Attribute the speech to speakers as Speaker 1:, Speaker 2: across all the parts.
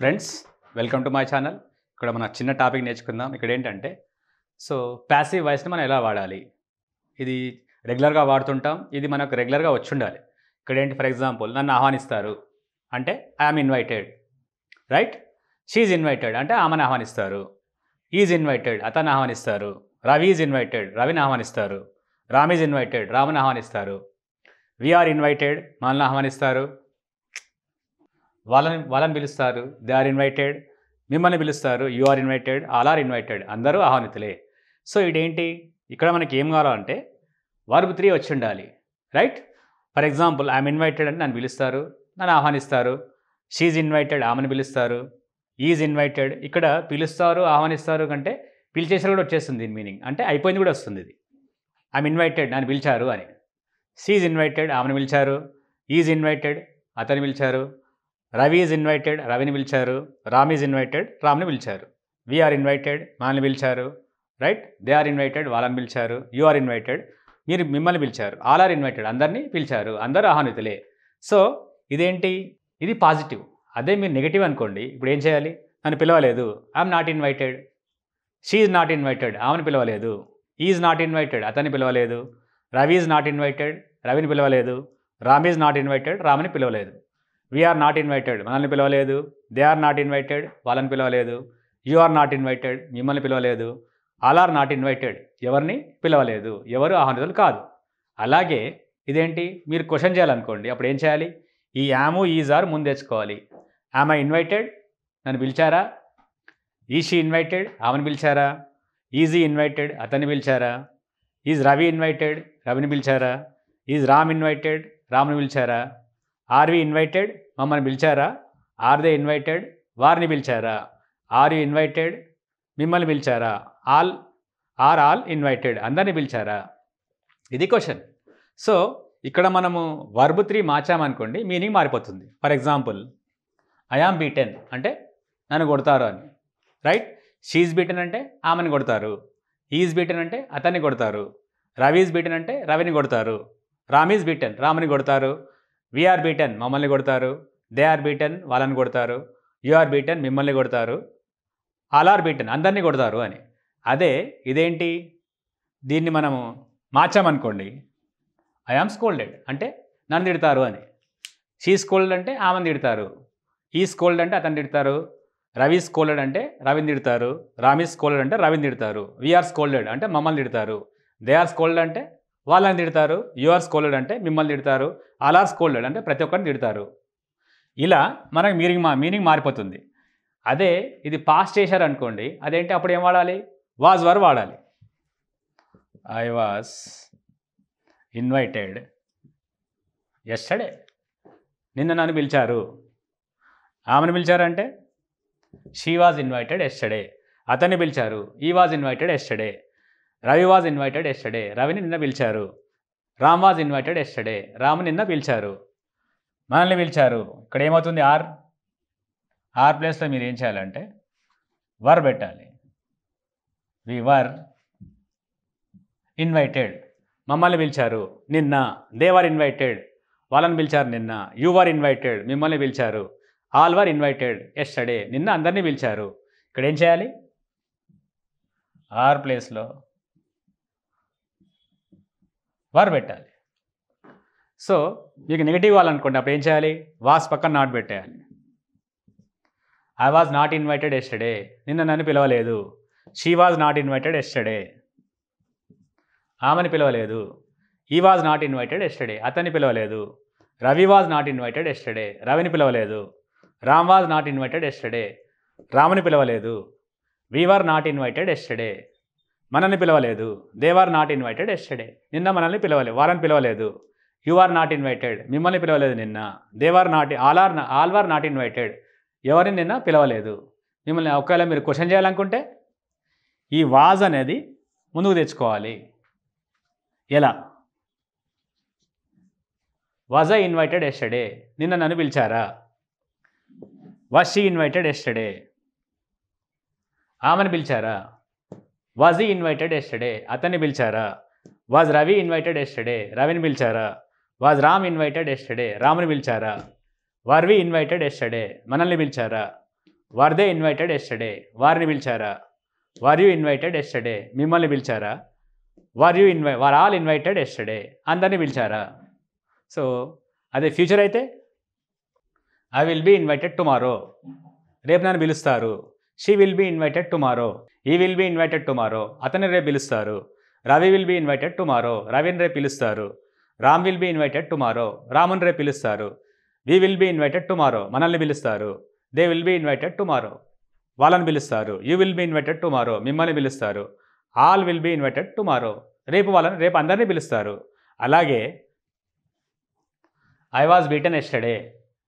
Speaker 1: friends welcome to my channel ఇక్కడ మన చిన్న టాపిక్ నేర్చుకుందాం ఇక్కడ ఏంటంటే సో ప్యాసివ్ వాయిస్ని మనం ఎలా వాడాలి ఇది రెగ్యులర్గా వాడుతుంటాం ఇది మనకు రెగ్యులర్గా వచ్చి ఉండాలి ఇక్కడ ఏంటి ఫర్ ఎగ్జాంపుల్ నన్ను ఆహ్వానిస్తారు అంటే am invited right she invited అంటే ఆమెను ఆహ్వానిస్తారు ఈజ్ ఇన్వైటెడ్ అతను ఆహ్వానిస్తారు రవి ఈజ్ ఇన్వైటెడ్ రవిని ఆహ్వానిస్తారు రామ్ ఈజ్ ఇన్వైటెడ్ రామ్ని ఆహ్వానిస్తారు వీఆర్ ఇన్వైటెడ్ మనల్ని ఆహ్వానిస్తారు వాళ్ళని వాళ్ళని పిలుస్తారు దే ఆర్ ఇన్వైటెడ్ మిమ్మల్ని పిలుస్తారు you are invited all are invited అందరూ ఆహ్వానితులే సో ఇదేంటి ఇక్కడ మనకి ఏం కావాలంటే వర్బ్ త్రీ వచ్చి ఉండాలి right for example I'm invited అని నన్ను పిలుస్తారు నన్ను ఆహ్వానిస్తారు షీఈ్ ఇన్వైటెడ్ ఆమెను పిలుస్తారు ఈజ్ ఇన్వైటెడ్ ఇక్కడ పిలుస్తారు ఆహ్వానిస్తారు కంటే పిలిచేసారు కూడా వచ్చేస్తుంది దీని మీనింగ్ అంటే అయిపోయింది కూడా వస్తుంది ఇది ఐఎమ్ ఇన్వైటెడ్ నన్ను పిలిచారు అని షీఈ్ ఇన్వైటెడ్ ఆమెను పిలిచారు ఈజ్ ఇన్వైటెడ్ అతను పిలిచారు రవి ఈజ్ ఇన్వైటెడ్ రవిని పిలిచారు రామ్ ఈజ్ ఇన్వైటెడ్ రామ్ని పిలిచారు వి ఆర్ ఇన్వైటెడ్ మనల్ని పిలిచారు రైట్ దే ఆర్ ఇన్వైటెడ్ వాళ్ళని పిలిచారు యు ఆర్ ఇన్వైటెడ్ మీరు మిమ్మల్ని పిలిచారు ఆల్ ఆర్ ఇన్వైటెడ్ అందరినీ పిలిచారు అందరూ ఆహ్వానితులే సో ఇదేంటి ఇది పాజిటివ్ అదే మీరు నెగిటివ్ అనుకోండి ఇప్పుడు ఏం చేయాలి నన్ను పిలవలేదు I'm not invited she is not invited ఆమెను పిలవలేదు ఈజ్ నాట్ ఇన్వైటెడ్ అతన్ని పిలవలేదు రవి ఈజ్ నాట్ ఇన్వైటెడ్ రవిని పిలవలేదు రామ్ ఈజ్ నాట్ ఇన్వైటెడ్ రామ్ని పిలవలేదు వీఆర్ నాట్ ఇన్వైటెడ్ మనల్ని పిలవలేదు దే ఆర్ నాట్ ఇన్వైటెడ్ వాళ్ళని పిలవలేదు యు ఆర్ నాట్ ఇన్వైటెడ్ మిమ్మల్ని పిలవలేదు ఆల్ ఆర్ నాట్ ఇన్వైటెడ్ ఎవరిని పిలవలేదు ఎవరు ఆహ్వానితులు కాదు అలాగే ఇదేంటి మీరు క్వశ్చన్ చేయాలనుకోండి అప్పుడు ఏం చేయాలి ఈ యాము ఈజ్ ఆర్ ముందు తెచ్చుకోవాలి ఆమె ఇన్వైటెడ్ నన్ను పిలిచారా ఈషీ ఇన్వైటెడ్ ఆమెను పిలిచారా ఈజీ ఇన్వైటెడ్ అతన్ని పిలిచారా ఈజ్ రవి ఇన్వైటెడ్ రవిని పిలిచారా ఈజ్ రామ్ ఇన్వైటెడ్ రామ్ని పిలిచారా ఆర్ వి ఇన్వైటెడ్ మమ్మల్ని పిలిచారా ఆర్ దే ఇన్వైటెడ్ వారిని పిలిచారా ఆర్ యు ఇన్వైటెడ్ మిమ్మల్ని పిలిచారా ఆల్ ఆర్ ఆల్ ఇన్వైటెడ్ అందరిని పిలిచారా ఇది క్వశ్చన్ సో ఇక్కడ మనము వర్బ్ త్రీ మార్చామనుకోండి మీనింగ్ మారిపోతుంది ఫర్ ఎగ్జాంపుల్ ఐఆమ్ బీటెన్ అంటే నన్ను కొడతారు అని రైట్ షీఈ్ బీటెన్ అంటే ఆమెను కొడతారు ఈజ్ బీటెన్ అంటే అతన్ని కొడతారు రవి ఈజ్ బీటెన్ అంటే రవిని కొడతారు రామ్ ఈజ్ బీటెన్ రామ్ని కొడతారు వీఆర్ బీటన్ మమ్మల్ని కొడతారు దే ఆర్ బీటన్ వాళ్ళని కొడతారు యూఆర్ బీటన్ మిమ్మల్ని కొడతారు ఆల్ ఆర్ బీటన్ అందరినీ కొడతారు అని అదే ఇదేంటి దీన్ని మనము మార్చామనుకోండి ఐ ఆమ్ స్కోల్డెడ్ అంటే నన్ను తిడతారు అని షీ స్కోల్డ్ అంటే ఆమెను తిడతారు ఈ స్కోల్డ్ అంటే అతను తిడతారు రవి స్కోల్డ్ అంటే రవిని తిడతారు రామీ స్కోల్డ్ అంటే రవిని తిడతారు వీఆర్ స్కోల్డెడ్ అంటే మమ్మల్ని తిడతారు దే ఆర్ స్కోల్డ్ అంటే వాళ్ళని తిడతారు యు ఆర్ స్కోల్డ్ అంటే మిమ్మల్ని తిడతారు అలా స్కోల్డ్ అంటే ప్రతి ఒక్కరిని తిడతారు ఇలా మనకు మీనింగ్ మా మీనింగ్ మారిపోతుంది అదే ఇది పాస్ చేశారు అనుకోండి అదేంటి అప్పుడు ఏం వాడాలి వాజ్ వర్ వాడాలి ఐ వాజ్ ఇన్వైటెడ్ ఎస్టడే నిన్న నన్ను పిలిచారు ఆమెను పిలిచారంటే షీ వాజ్ ఇన్వైటెడ్ ఎస్టడే అతన్ని పిలిచారు he was invited yesterday Ravi was invited yesterday రవిని నిన్న పిలిచారు Ram was invited yesterday Ramu నిన్న పిలిచారు మనల్ని పిలిచారు ఇక్కడ ఏమవుతుంది ఆర్ ఆర్ ప్లేస్లో మీరు ఏం చేయాలంటే వర్ పెట్టాలి వి వర్ ఇన్వైటెడ్ మమ్మల్ని పిలిచారు నిన్న దే వర్ ఇన్వైటెడ్ వాళ్ళని పిలిచారు నిన్న యు వర్ ఇన్వైటెడ్ మిమ్మల్ని పిలిచారు ఆల్ వర్ ఇన్వైటెడ్ ఎస్టర్డే నిన్న అందరినీ పిలిచారు ఇక్కడ ఏం చేయాలి ఆర్ ప్లేస్లో వర్ పెట్టాలి సో మీకు నెగిటివ్ వాళ్ళనుకోండి అప్పుడు ఏం చేయాలి వాస్ పక్కన నాట్ పెట్టేయాలి I was not invited yesterday నిన్న నన్ను పిలవలేదు she was not invited yesterday ఆమెను పిలవలేదు he was not invited yesterday అతన్ని పిలవలేదు Ravi was not invited yesterday రవిని పిలవలేదు Ram was not invited yesterday రాముని పిలవలేదు we were not invited yesterday మనల్ని పిలవలేదు they are not invited yesterday నిన్న మనల్ని పిలవలేదు వారని పిలవలేదు యు ఆర్ నాట్ ఇన్వైటెడ్ మిమ్మల్ని పిలవలేదు నిన్న they are not all are all are not invited ఎవరిని నిన్న పిలవలేదు మిమ్మల్ని ఒకవేళ మీరు క్వశ్చన్ చేయాలనుకుంటే ఈ వాజ్ అనేది ముందుకు తెచ్చుకోవాలి ఎలా వాజ్ ఐ ఇన్వైటెడ్ ఎస్టర్డే నిన్న నన్ను పిలిచారా వాజ్ షీ ఇన్వైటెడ్ ఎస్టర్డే ఆమెను పిలిచారా వాజ్ ఈ ఇన్వైటెడ్ ఎస్టర్డే అతన్ని పిలిచారా వాజ్ రవి ఇన్వైటెడ్ ఎస్టర్డే రవిని పిలిచారా వాజ్ రామ్ ఇన్వైటెడ్ ఎస్టర్డే రాముని పిలిచారా వార్ వి ఇన్వైటెడ్ ఎస్టర్డే మనల్ని పిలిచారా దే ఇన్వైటెడ్ ఎస్టర్డే వారిని పిలిచారా వార్ యూ ఇన్వైటెడ్ ఎస్టర్డే మిమ్మల్ని పిలిచారా were you invite were all invited yesterday అందరినీ పిలిచారా సో అదే ఫ్యూచర్ అయితే I will be invited tomorrow రేపు నన్ను పిలుస్తారు she will be invited tomorrow he will be invited tomorrow అతని రేపు పిలుస్తారు Ravi will be invited tomorrow రవిని రేపు పిలుస్తారు Ram will be invited tomorrow రామన్ రేపు పిలుస్తారు we will be invited tomorrow మనల్ని పిలుస్తారు they will be invited tomorrow వాళ్ళని పిలుస్తారు you will be invited tomorrow మిమ్మల్ని పిలుస్తారు all will be invited tomorrow రేపు వాళ్ళని రేపు అందరినీ పిలుస్తారు అలాగే ఐ వాజ్ బీటన్ ఎస్టర్డే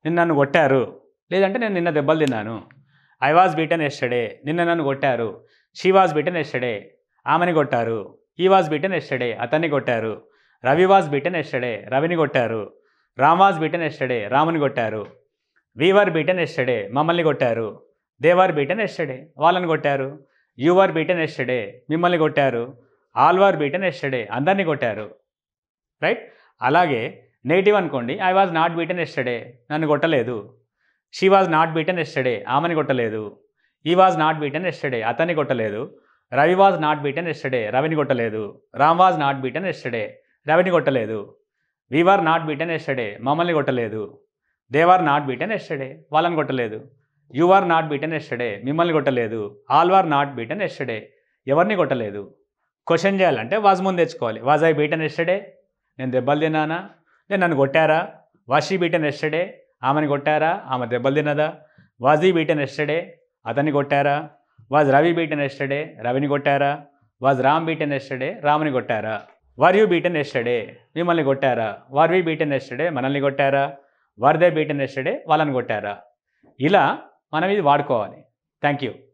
Speaker 1: నిన్ను నన్ను కొట్టారు లేదంటే నేను నిన్న దెబ్బలు తిన్నాను ఐ వాజ్ బీటన్ ఎస్టర్డే నిన్న నన్ను కొట్టారు షీ వాజ్ బీటన్ ఎస్టర్డే ఆమెని కొట్టారు ఈ వాజ్ బీటన్ ఎస్టర్డే అతన్ని కొట్టారు రవి వాజ్ బీటన్ ఎస్టర్డే రవిని కొట్టారు రామ్ వాజ్ బీటన్ ఎస్టర్డే రాముని కొట్టారు వీవర్ బీటన్ ఎస్టర్డే మమ్మల్ని కొట్టారు దేవర్ బీటన్ ఎస్టర్డే వాళ్ళని కొట్టారు యూవర్ బీటన్ ఎస్టర్డే మిమ్మల్ని కొట్టారు ఆల్వార్ బీటన్ ఎస్టర్డే అందరినీ కొట్టారు రైట్ అలాగే నెగిటివ్ అనుకోండి I was not beaten yesterday నన్ను కొట్టలేదు she was not beaten yesterday ఆమెని కొట్టలేదు he was not beaten yesterday అతన్ని కొట్టలేదు Ravi was not beaten yesterday రవిని కొట్టలేదు Ram was not beaten yesterday రవిని కొట్టలేదు we were not beaten yesterday మమ్మల్ని కొట్టలేదు they were not beaten yesterday వాళ్ళని కొట్టలేదు you are not beaten yesterday మిమ్మల్ని కొట్టలేదు all were not beaten yesterday ఎవరిని కొట్టలేదు క్వశ్చన్ చేయాలంటే వాజ్ ముందు తెచ్చుకోవాలి వాజ్ ఐ బీటన్ ఎస్టర్డే నేను దెబ్బలు తిన్నానా నేను నన్ను కొట్టారా వాషీ బీటన్ ఎస్టర్డే ఆమెని కొట్టారా ఆమె దెబ్బలు తిన్నదా వాజ్ ఈ బీటెన్ ఎస్టర్డే అతన్ని కొట్టారా వాజ్ రవి బీటెన్ ఎస్టర్డే రవిని కొట్టారా వాజ్ రామ్ బీటెన్ ఎస్టర్డే రామ్ని కొట్టారా వర్ యూ బీటెన్ ఎస్టర్డే మిమ్మల్ని కొట్టారా వర్ వి బీటెన్ ఎస్టర్డే మనల్ని కొట్టారా వర్ దే బీటెన్ ఎస్టర్డే వాళ్ళని కొట్టారా ఇలా మనం ఇది వాడుకోవాలి థ్యాంక్ యూ